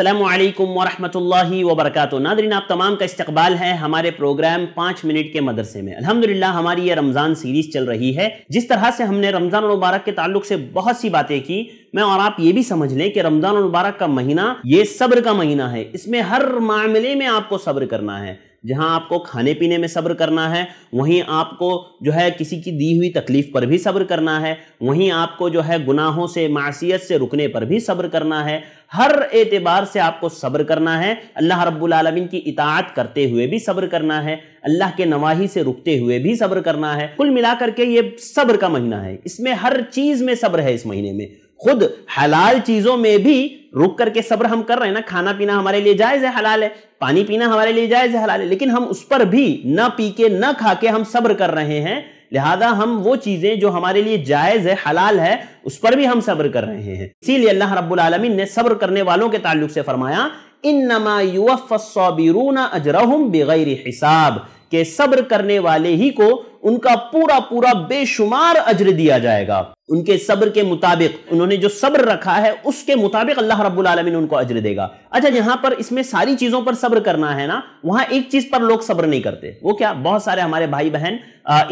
अल्लाम वरहमल वबरक नादरीन आप तमाम का इस्तकबाल है हमारे प्रोग्राम पाँच मिनट के मदरसे में अलहमदिल्ला हमारी ये रमज़ान सीरीज़ चल रही है जिस तरह से हमने रमज़ान और मुबारक के ताल्लुक से बहुत सी बातें की मैं और आप ये भी समझ लें कि रमज़ान और मुबारक का महीना ये सब्र का महीना है इसमें हर मामले में आपको सब्र करना है जहां आपको खाने पीने में सब्र करना है वहीं आपको जो है किसी की दी हुई तकलीफ़ पर भी सब्र करना है वहीं आपको जो है गुनाहों से मासीत से रुकने पर भी सब्र करना है हर एतबार से आपको सब्र करना है अल्लाह रब्बुल आलमीन की इताअत करते हुए भी सब्र करना है अल्लाह के नवाही से रुकते हुए भी सब्र करना है कुल मिलाकर के ये सब्र का महीना है इसमें हर चीज़ में सब्र है इस महीने में खुद हलाल चीजों में भी रुक करके सब्र हम कर रहे हैं ना खाना पीना हमारे लिए जायज है हलाल है पानी पीना हमारे लिए जायज है हलाल है लेकिन हम उस पर भी ना पी के न खा के हम सब्र कर रहे हैं लिहाजा हम वो चीजें जो हमारे लिए जायज है हलाल है उस पर भी हम सब्र कर रहे हैं इसीलिए अल्लाह रब्बुल आलमीन ने सब्र करने वालों के ताल्लुक से फरमाया इन नमा अजरहुम बगैर हिसाब के सब्र करने वाले ही को उनका पूरा पूरा बेशुमार अजर दिया जाएगा उनके सब्र के मुताबिक उन्होंने जो सब्र रखा है उसके मुताबिक अल्लाह रब्बुल आलमीन उनको अजर देगा अच्छा यहां पर इसमें सारी चीजों पर सब्र करना है ना वहां एक चीज पर लोग सब्र नहीं करते वो क्या बहुत सारे हमारे भाई बहन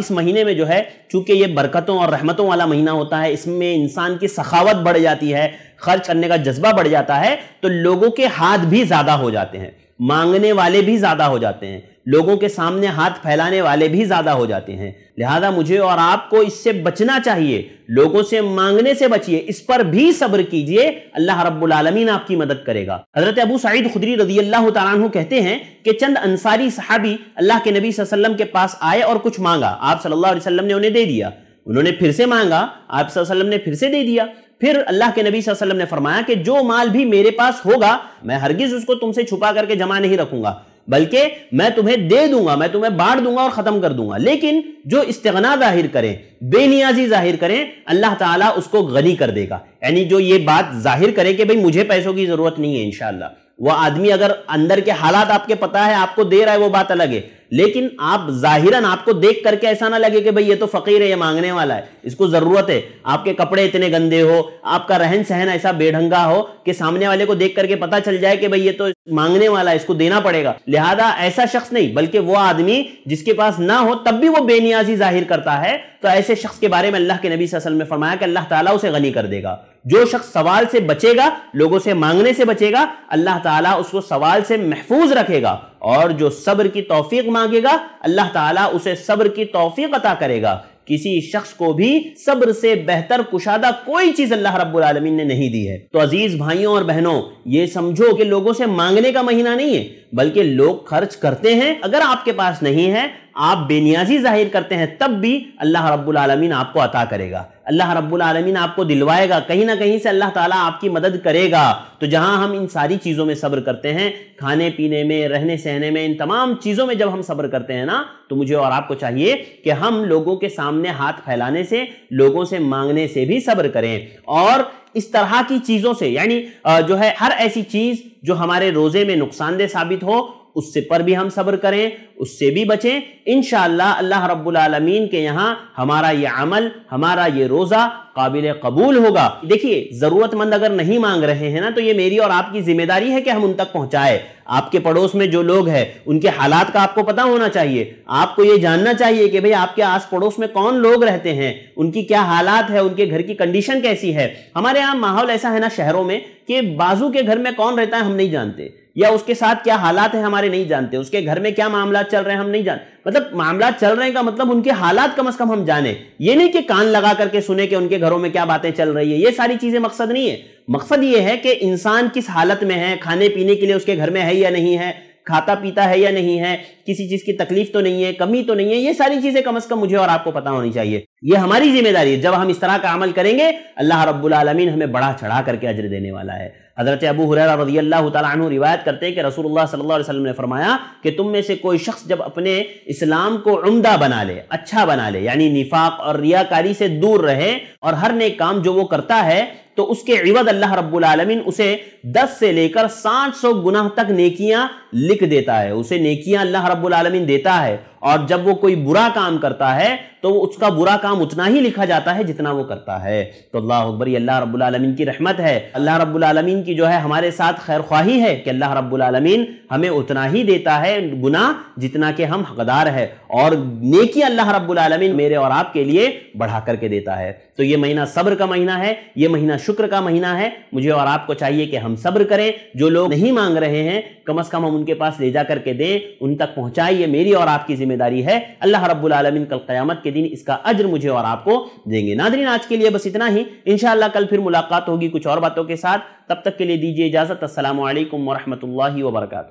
इस महीने में जो है चूंकि ये बरकतों और रहमतों वाला महीना होता है इसमें इंसान की सखावत बढ़ जाती है खर्च करने का जज्बा बढ़ जाता है तो लोगों के हाथ भी ज्यादा हो जाते हैं मांगने वाले भी ज्यादा हो जाते हैं लोगों के सामने हाथ फैलाने वाले भी ज्यादा हो जाते हैं हैं लिहाजा मुझे और आपको इससे बचना चाहिए लोगों से मांगने से बचिए इस पर भी सब्र कीजिए अल्लाह रब्बुल आलमीन आपकी मदद करेगा हजरत अबू सईद खुदरी रजी अल्लाह तु कहते हैं कि चंद अंसारी सहाबी अल्लाह के नबी वसल्लम के पास आए और कुछ मांगा आप सल्लल्लाहु अलैहि वसल्लम ने उन्हें दे दिया उन्होंने फिर से मांगा आप वसल्लम ने फिर से दे दिया फिर अल्लाह के नबी वसल्लम ने फरमाया कि जो माल भी मेरे पास होगा मैं हरगिज उसको तुमसे छुपा करके जमा नहीं रखूंगा बल्कि मैं तुम्हें दे दूंगा मैं तुम्हें बांट दूंगा और खत्म कर दूंगा लेकिन जो इस्तना जाहिर करें बेनियाजी जाहिर करें अल्लाह ताला उसको गनी कर देगा यानी जो ये बात जाहिर करे कि भाई मुझे पैसों की जरूरत नहीं है इनशाला वह आदमी अगर अंदर के हालात आपके पता है आपको दे रहा है वो बात अलग है लेकिन आप जाहिरन आपको देख करके ऐसा ना लगे कि भाई ये तो फकीर है ये मांगने वाला है इसको जरूरत है आपके कपड़े इतने गंदे हो आपका रहन सहन ऐसा बेढंगा हो कि सामने वाले को देख करके पता चल जाए कि भाई ये तो मांगने वाला है इसको देना पड़ेगा लिहाजा ऐसा शख्स नहीं बल्कि वो आदमी जिसके पास ना हो तब भी वो बेनियाजी जाहिर करता है तो ऐसे शख्स के बारे में अल्लाह के नबी असल में फरमाया कि अल्लाह ताला उसे गनी कर देगा जो शख्स सवाल से बचेगा लोगों से मांगने से बचेगा अल्लाह ताला उसको सवाल से महफूज रखेगा और जो सब्र की तौफीक मांगेगा अल्लाह ताला उसे सब्र की तौफीक अता करेगा किसी शख्स को भी सब्र से बेहतर कुशादा कोई चीज अल्लाह रब्बुल आलमीन ने नहीं दी है तो अजीज भाइयों और बहनों ये समझो कि लोगों से मांगने का महीना नहीं है बल्कि लोग खर्च करते हैं अगर आपके पास नहीं है आप बेनियाजी जाहिर करते हैं तब भी अल्लाह रब्बुल आलमीन आपको अता करेगा अल्लाह रब्बुल आलमीन आपको दिलवाएगा कहीं ना कहीं से अल्लाह ताला आपकी मदद करेगा तो जहां हम इन सारी चीज़ों में सब्र करते हैं खाने पीने में रहने सहने में इन तमाम चीज़ों में जब हम सब्र करते हैं ना तो मुझे और आपको चाहिए कि हम लोगों के सामने हाथ फैलाने से लोगों से मांगने से भी सब्र करें और इस तरह की चीज़ों से यानी जो है हर ऐसी चीज़ जो हमारे रोज़े में नुकसानदेह साबित हो उससे पर भी हम सब्र करें उससे भी बचें इन अल्लाह रब्बुलमीन के यहाँ हमारा ये अमल हमारा ये रोज़ा काबिल कबूल होगा देखिए ज़रूरतमंद अगर नहीं मांग रहे हैं ना तो ये मेरी और आपकी ज़िम्मेदारी है कि हम उन तक पहुँचाए आपके पड़ोस में जो लोग हैं उनके हालात का आपको पता होना चाहिए आपको ये जानना चाहिए कि भाई आपके आस पड़ोस में कौन लोग रहते हैं उनकी क्या हालात है उनके घर की कंडीशन कैसी है हमारे यहाँ माहौल ऐसा है ना शहरों में कि बाजू के घर में कौन रहता है हम नहीं जानते या उसके साथ क्या हालात है हमारे नहीं जानते उसके घर में क्या मामला मामला चल रहे हैं हम नहीं जान मतलब मामला चल रहे हैं का मतलब उनके हालात कम अज कम हम जाने ये नहीं कि कान लगा करके सुने कि उनके घरों में क्या बातें चल रही है ये सारी चीजें मकसद नहीं है मकसद ये है कि इंसान किस हालत में है खाने पीने के लिए उसके घर में है या नहीं है खाता पीता है या नहीं है किसी चीज की तकलीफ तो नहीं है कमी तो नहीं है ये सारी चीजें कम से कम मुझे और आपको पता होनी चाहिए ये हमारी जिम्मेदारी है जब हम इस तरह का अमल करेंगे अल्लाह रब्बुल आलमीन हमें बड़ा चढ़ा करके अजर देने वाला है हज़रत अबू हुररा रजी अल्लाह तु रिवायत करते हैं कि रसूलुल्लाह सल्लल्लाहु अलैहि वसल्लम ने फरमाया कि तुम में से कोई शख्स जब अपने इस्लाम को उमदा बना ले अच्छा बना ले यानी निफाक और रियाकारी से दूर रहे और हर नेक काम जो वो करता है तो उसके इवद अल्लाह रब्बुल आलमीन उसे 10 से लेकर 700 गुनाह तक नेकियां लिख देता है उसे नेकियां अल्लाह रब्बुल आलमीन देता है और जब वो कोई बुरा काम करता है तो वो उसका बुरा काम उतना ही लिखा जाता है जितना वो करता है तो अल्लाह अकबर अल्लाह रब्बुल आलमीन की रहमत है अल्लाह रब्बुल आलमीन की जो है हमारे साथ खैर ख्वाही है कि अल्लाह रब्बुल आलमीन हमें उतना ही देता है गुनाह जितना के हम हकदार है और नेकी अल्लाह रब्बुल आलमीन मेरे और आपके लिए बढ़ा करके देता है तो ये महीना सब्र का महीना है ये महीना शुक्र का महीना है मुझे और आपको चाहिए कि हम सब्र करें जो लोग नहीं मांग रहे हैं कम अज कम हम उनके पास ले जा करके दें उन तक पहुंचाएं ये मेरी और आपकी जिम्मेदारी है अल्लाह रब्बुल आलमीन कल क़यामत के दिन इसका अज्र मुझे और आपको देंगे नादरीन आज के लिए बस इतना ही इन कल फिर मुलाकात होगी कुछ और बातों के साथ तब तक के लिए दीजिए इजाज़त असल वरहमल वर्का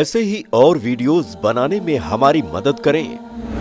ऐसे ही और वीडियोज़ बनाने में हमारी मदद करें